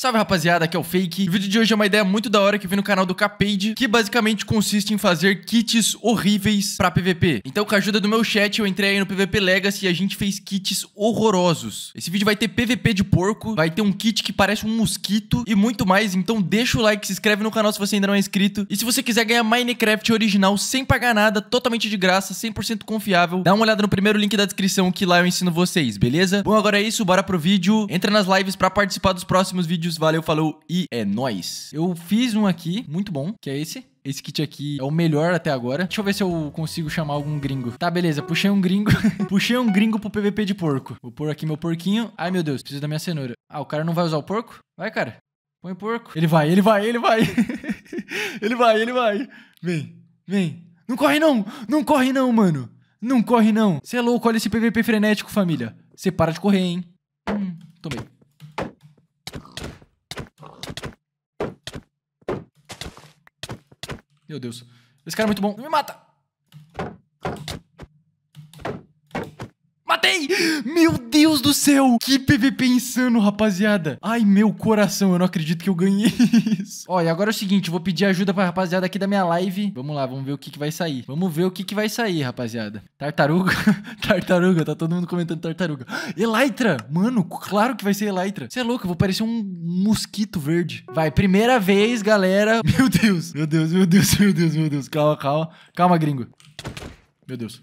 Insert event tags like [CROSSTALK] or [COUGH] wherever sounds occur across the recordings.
Salve rapaziada, aqui é o Fake. O vídeo de hoje é uma ideia muito da hora que vem no canal do Capade, que basicamente consiste em fazer kits horríveis pra PVP. Então com a ajuda do meu chat eu entrei aí no PVP Legacy e a gente fez kits horrorosos. Esse vídeo vai ter PVP de porco, vai ter um kit que parece um mosquito e muito mais, então deixa o like, se inscreve no canal se você ainda não é inscrito. E se você quiser ganhar Minecraft original sem pagar nada, totalmente de graça, 100% confiável, dá uma olhada no primeiro link da descrição que lá eu ensino vocês, beleza? Bom, agora é isso, bora pro vídeo. Entra nas lives pra participar dos próximos vídeos vídeos. Valeu, falou e é nóis. Eu fiz um aqui, muito bom, que é esse. Esse kit aqui é o melhor até agora. Deixa eu ver se eu consigo chamar algum gringo. Tá, beleza. Puxei um gringo. [LAUGHS] Puxei um gringo pro PVP de porco. Vou pôr aqui meu porquinho. Ai, meu Deus. Preciso da minha cenoura. Ah, o cara não vai usar o porco? Vai, cara. Põe porco. Ele vai, ele vai, ele vai. [LAUGHS] ele vai, ele vai. Vem, vem. Não corre não. Não corre não, mano. Não corre não. Você é louco. Olha esse PVP frenético, família. Você para de correr, hein. Meu Deus. Esse cara é muito bom. me mata! matei! Meu Deus do céu! Que PVP insano, rapaziada! Ai, meu coração, eu não acredito que eu ganhei [LAUGHS] isso. Olha, agora é o seguinte, vou pedir ajuda pra rapaziada aqui da minha live. Vamos lá, vamos ver o que, que vai sair. Vamos ver o que, que vai sair, rapaziada. Tartaruga? [LAUGHS] tartaruga, tá todo mundo comentando tartaruga. Elytra! Mano, claro que vai ser Elytra. Você é louco, eu vou parecer um mosquito verde. Vai, primeira vez, galera. [LAUGHS] Meu Deus, meu Deus, meu Deus, meu Deus, meu Deus. Calma, calma. Calma, gringo. Meu Deus.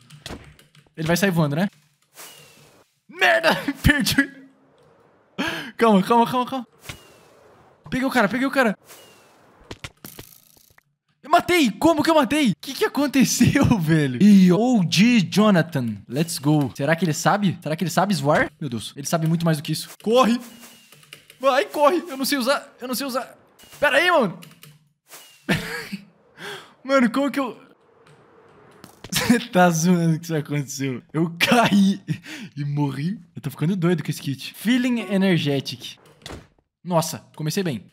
Ele vai sair voando, né? merda! [LAUGHS] Perdi. Calma, calma, calma, calma. Peguei o cara, peguei o cara. Eu matei! Como que eu matei? O que, que aconteceu, [LAUGHS] velho? E OG Jonathan. Let's go. Será que ele sabe? Será que ele sabe zoar? Meu Deus, ele sabe muito mais do que isso. Corre! Vai, corre! Eu não sei usar, eu não sei usar. Pera aí, mano! [LAUGHS] mano, como que eu... Você tá zoando que isso aconteceu. Eu caí e morri. Eu tô ficando doido com esse kit. Feeling Energetic. Nossa, comecei bem.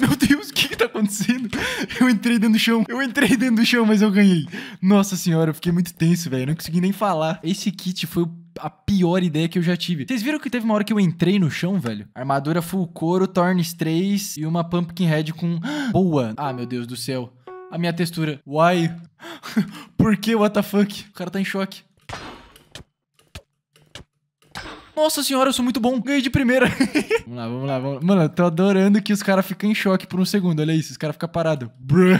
Meu Deus, o que que tá acontecendo? Eu entrei dentro do chão. Eu entrei dentro do chão, mas eu ganhei. Nossa senhora, eu fiquei muito tenso, velho. Eu não consegui nem falar. Esse kit foi o a pior ideia que eu já tive. Vocês viram que teve uma hora que eu entrei no chão, velho? Armadura full couro, Tornis 3 e uma Pumpkin Head com... [GASPS] Boa! Ah, meu Deus do céu. A minha textura. Why? [LAUGHS] Por que, what the fuck? O cara tá em choque. Nossa senhora, eu sou muito bom. Ganhei de primeira. [LAUGHS] vamos lá, vamos lá, vamos lá. Mano, eu tô adorando que os caras ficam em choque por um segundo. Olha isso, os caras ficam parados. Bruh.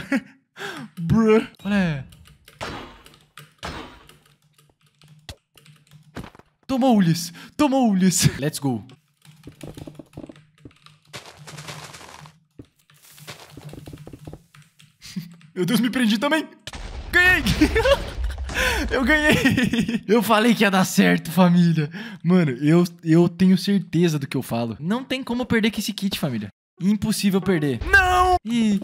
[LAUGHS] Bruh. Olha. Tomou-lhes! Tomou-lhes! [LAUGHS] Let's go! Meu Deus, me prendi também! Ganhei! [LAUGHS] Eu ganhei! Eu falei que ia dar certo, família. Mano, eu, eu tenho certeza do que eu falo. Não tem como perder com esse kit, família. Impossível perder. Não! Ih,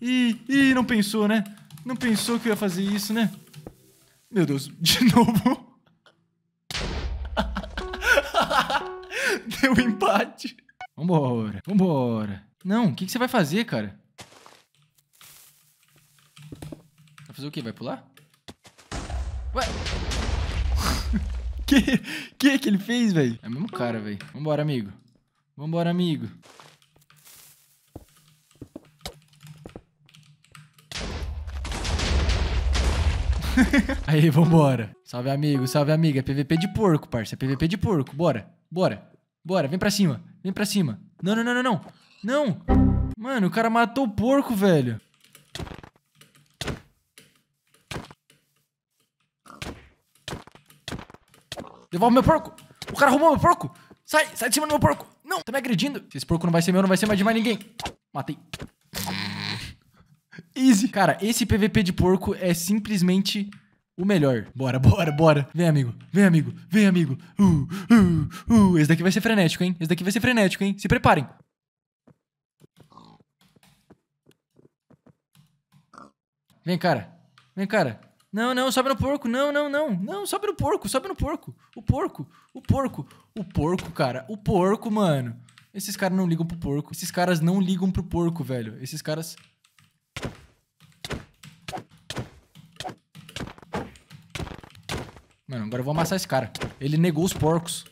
ih, ih, não pensou, né? Não pensou que eu ia fazer isso, né? Meu Deus, de [LAUGHS] novo. [LAUGHS] Deu empate. Vambora, vambora. Não, o que, que você vai fazer, cara? Vai fazer o quê? Vai pular? Ué? [LAUGHS] que, que que ele fez, velho? É o mesmo cara, velho. Vambora, amigo. Vambora, amigo. [LAUGHS] Aí, vambora. Salve, amigo. Salve, amiga. PVP é de porco, parça. PVP é de porco. Bora. Bora. Bora, vem pra cima. Vem pra cima. Não, não, não, não, não. Não! Mano, o cara matou o porco, velho. Devolve meu porco! O cara roubou meu porco! Sai, sai de cima do meu porco! Não, tá me agredindo. Se esse porco não vai ser meu, não vai ser mais de mais ninguém. Matei. Easy. Cara, esse PVP de porco é simplesmente o melhor. Bora, bora, bora. Vem, amigo. Vem, amigo. Vem, amigo. Uh, uh, uh. Esse daqui vai ser frenético, hein? Esse daqui vai ser frenético, hein? Se preparem. Vem, cara. Vem, cara. Não, não, sobe no porco. Não, não, não. Não, sobe no porco, sobe no porco. O porco, o porco, o porco, cara. O porco, mano. Esses caras não ligam pro porco. Esses caras não ligam pro porco, velho. Esses caras Mano, agora eu vou amassar esse cara. Ele negou os porcos.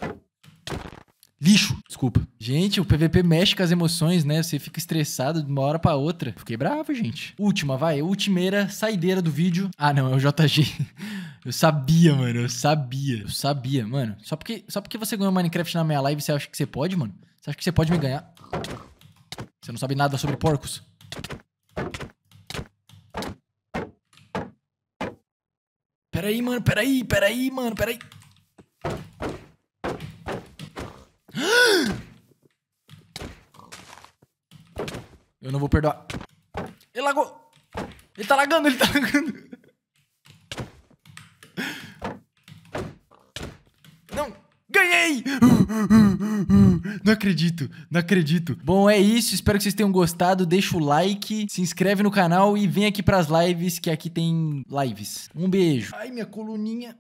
Lixo. Desculpa. Gente, o PVP mexe com as emoções, né? Você fica estressado de uma hora pra outra. Fiquei bravo, gente. Última, vai. Ultimeira, saideira do vídeo. Ah, não. É o JG. [LAUGHS] Eu sabia, mano. Eu sabia. Eu sabia, mano. Só porque, só porque você ganhou Minecraft na minha live, você acha que você pode, mano? Você acha que você pode me ganhar? Você não sabe nada sobre porcos? Peraí, mano, peraí, peraí, mano, peraí. [GASPS] Eu não vou perdoar. Ele lagou. Ele tá lagando, ele tá lagando. [LAUGHS] Não. Ganhei! Uh, uh, uh. Não acredito, não acredito. Bom, é isso. Espero que vocês tenham gostado. Deixa o like, se inscreve no canal e vem aqui pras lives, que aqui tem lives. Um beijo. Ai, minha coluninha.